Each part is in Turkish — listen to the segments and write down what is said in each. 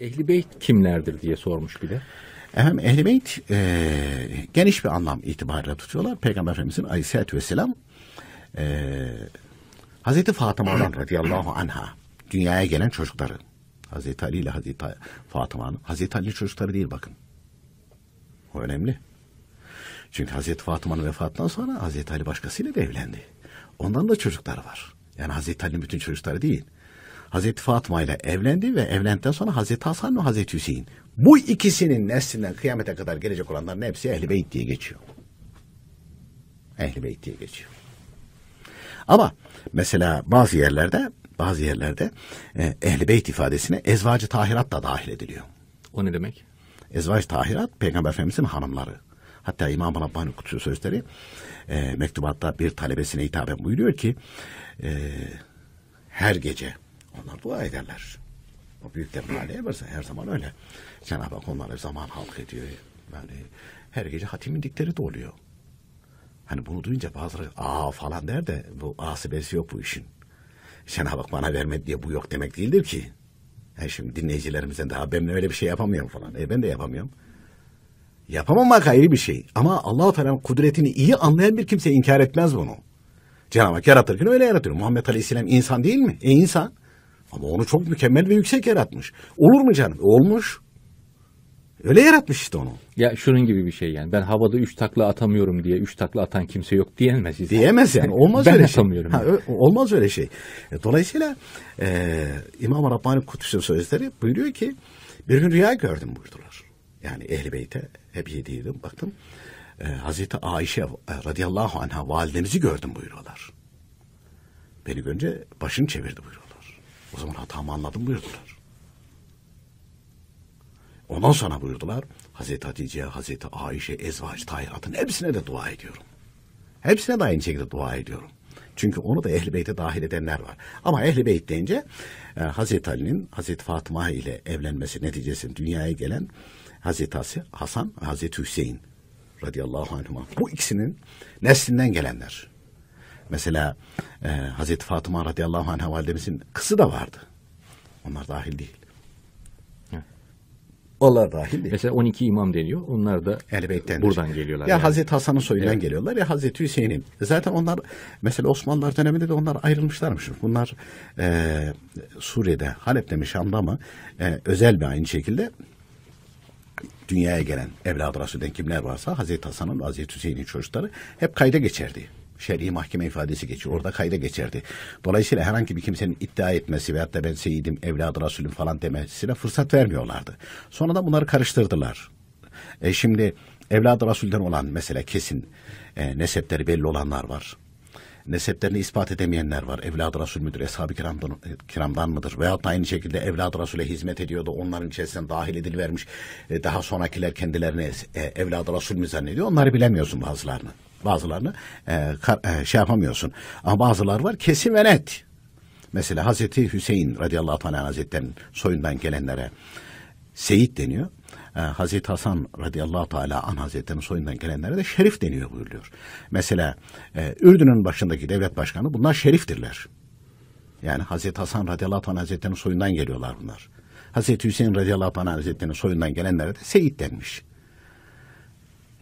Ehli Beyt kimlerdir diye sormuş bir de. Efendim Ehl-i Beyt e, geniş bir anlam itibariyle tutuyorlar. Peygamber Efendimizin Aleyhisselatü Vesselam e, Hazreti Fatıma'dan radıyallahu anha dünyaya gelen çocukları Hazreti Ali ile Hazreti Fatıma'nın Hazreti Ali çocukları değil bakın. O önemli. Çünkü Hazreti Fatıma'nın vefatından sonra Hazreti Ali başkasıyla da evlendi. Ondan da çocuklar var. Yani Hazreti Ali'nin bütün çocukları değil. Hazreti Fatma ile evlendi ve evlendikten sonra Hazreti Hasan ve Hazreti Hüseyin. Bu ikisinin neslinden kıyamete kadar gelecek olanların hepsi Ehl-i Beyt diye geçiyor. Ehl-i Beyt diye geçiyor. Ama mesela bazı yerlerde bazı yerlerde e, Ehl-i Beyt ifadesine ezvacı tahirat da dahil ediliyor. O ne demek? Ezvacı tahirat Peygamber Efendimizin hanımları. Hatta İmam-ı Rabbani Kutsu Sözleri e, mektubatta bir talebesine hitaben buyuruyor ki e, her gece onlar dua ederler. O büyük maliye versen her zaman öyle. Cenab-ı Hak onlara zaman halk ediyor. Yani her gece hatimin dikleri de oluyor. Hani bunu duyunca bazıları aa falan der de bu asibesi yok bu işin. Cenab-ı Hak bana vermedi diye bu yok demek değildir ki. Yani şimdi dinleyicilerimizden daha ben öyle bir şey yapamıyorum falan. E ben de yapamıyorum. Yapamamak ayrı bir şey. Ama Allah-u Teala'nın kudretini iyi anlayan bir kimse inkar etmez bunu. Cenab-ı Hak yaratırken öyle yaratıyor. Muhammed Aleyhisselam insan değil mi? E insan. Ama onu çok mükemmel ve yüksek yaratmış. Olur mu canım? Olmuş. Öyle yaratmış işte onu. Ya şunun gibi bir şey yani. Ben havada üç takla atamıyorum diye üç takla atan kimse yok diyemez. Insan. Diyemez yani. Olmaz ben öyle şey. atamıyorum. Şey. Ben Ha, olmaz öyle şey. E, dolayısıyla e, İmam Rabbani Kutüs'ün sözleri buyuruyor ki bir gün rüya gördüm buyurdular. Yani ehli Beyt'e hep yediydim baktım. E, Hazreti Aişe radıyallahu anha validemizi gördüm buyuruyorlar. Beni görünce başını çevirdi buyuruyor. O zaman hatamı anladım buyurdular. Ondan sonra buyurdular Hazreti Hatice, Hazreti Aişe, Ezvaç, Tahirat'ın hepsine de dua ediyorum. Hepsine de aynı şekilde dua ediyorum. Çünkü onu da Ehl-i Beyt'e dahil edenler var. Ama Ehl-i Beyt deyince e, Hazreti Ali'nin Hazreti Fatıma ile evlenmesi neticesinde dünyaya gelen Hazreti Hasan, Hazreti Hüseyin radıyallahu anh. Bu ikisinin neslinden gelenler. Mesela e, Hazreti Fatıma radıyallahu anh validemizin kızı da vardı. Onlar dahil değil. Onlar dahil değil. Mesela 12 imam deniyor. Onlar da Elbette buradan denir. geliyorlar. Ya yani. Hazreti Hasan'ın soyundan evet. geliyorlar ya Hazreti Hüseyin'in. Zaten onlar mesela Osmanlılar döneminde de onlar ayrılmışlarmış. Bunlar e, Suriye'de, Halep'te mi Şam'da mı e, özel bir aynı şekilde dünyaya gelen evladı Resul'den kimler varsa Hazreti Hasan'ın Hazreti Hüseyin'in çocukları hep kayda geçerdi şer'i mahkeme ifadesi geçiyor, Orada kayda geçerdi. Dolayısıyla herhangi bir kimsenin iddia etmesi veyahut da ben seyidim, evladı Resulüm falan demesine fırsat vermiyorlardı. Sonra da bunları karıştırdılar. E şimdi evladı Resul'den olan mesela kesin e, nesepleri belli olanlar var. Neseplerini ispat edemeyenler var. Evladı Resul müdür, eshab-ı kiramdan, e, kiramdan mıdır? Veyahut da aynı şekilde evladı Resul'e hizmet ediyordu. Onların içerisinden dahil edilvermiş. E, daha sonrakiler kendilerini e, evladı Resul mü zannediyor? Onları bilemiyorsun bazılarını. Bazılarını e, kar, e, şey yapamıyorsun. Ama bazılar var kesin ve net. Mesela Hazreti Hüseyin radıyallahu anh hazretlerinin soyundan gelenlere Seyit deniyor. Ee, Hazreti Hasan radıyallahu teala an hazretlerinin soyundan gelenlere de şerif deniyor buyuruyor. Mesela e, Ürdün'ün başındaki devlet başkanı bunlar şeriftirler. Yani Hazreti Hasan radıyallahu anh hazretlerinin soyundan geliyorlar bunlar. Hazreti Hüseyin radıyallahu anh hazretlerinin soyundan gelenlere de Seyit denmiş.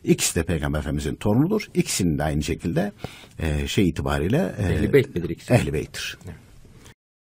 İkisi de Peygamber Efendimizin torunudur. İkisinin de aynı şekilde e, şey itibariyle e, Ehli Beyt midir ikisi? Ehli Beyt'tir. Evet.